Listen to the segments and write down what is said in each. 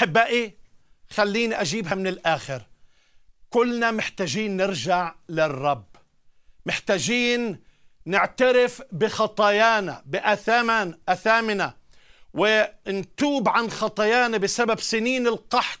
أحبائي ايه؟ خليني أجيبها من الآخر كلنا محتاجين نرجع للرب محتاجين نعترف بخطايانا بأثامن أثامنا ونتوب عن خطايانا بسبب سنين القحط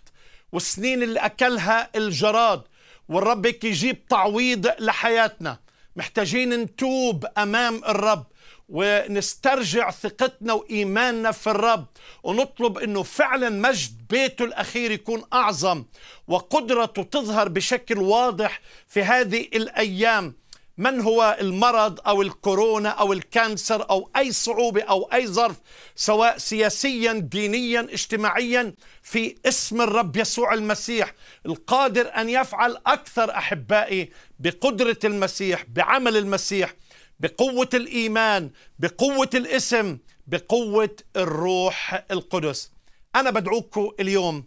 والسنين اللي أكلها الجراد والرب يجيب تعويض لحياتنا محتاجين نتوب أمام الرب ونسترجع ثقتنا وإيماننا في الرب ونطلب أنه فعلا مجد بيته الأخير يكون أعظم وقدرته تظهر بشكل واضح في هذه الأيام من هو المرض أو الكورونا أو الكانسر أو أي صعوبة أو أي ظرف سواء سياسيا دينيا اجتماعيا في اسم الرب يسوع المسيح القادر أن يفعل أكثر أحبائي بقدرة المسيح بعمل المسيح بقوة الإيمان بقوة الاسم بقوة الروح القدس أنا بدعوكم اليوم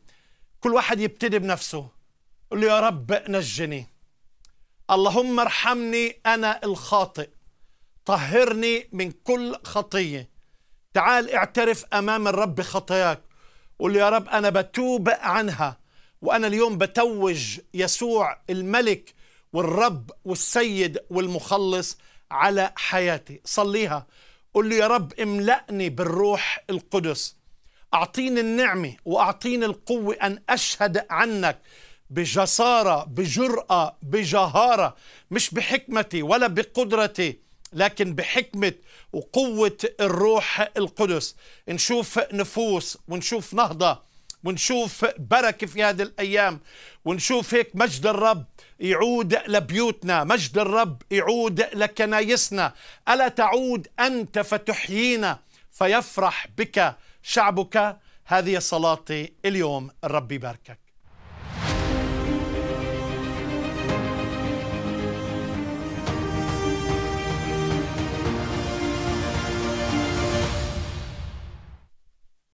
كل واحد يبتدي بنفسه قل له يا رب نجني اللهم ارحمني أنا الخاطئ طهرني من كل خطية تعال اعترف أمام الرب خطاياك قل يا رب أنا بتوب عنها وأنا اليوم بتوج يسوع الملك والرب والسيد والمخلص على حياتي صليها قل له يا رب املأني بالروح القدس أعطيني النعمة وأعطيني القوة أن أشهد عنك بجسارة بجرأة بجهارة مش بحكمتي ولا بقدرتي لكن بحكمة وقوة الروح القدس نشوف نفوس ونشوف نهضة ونشوف بركة في هذه الأيام ونشوف هيك مجد الرب يعود لبيوتنا مجد الرب يعود لكنايسنا ألا تعود أنت فتحيينا فيفرح بك شعبك هذه صلاتي اليوم الرب يباركك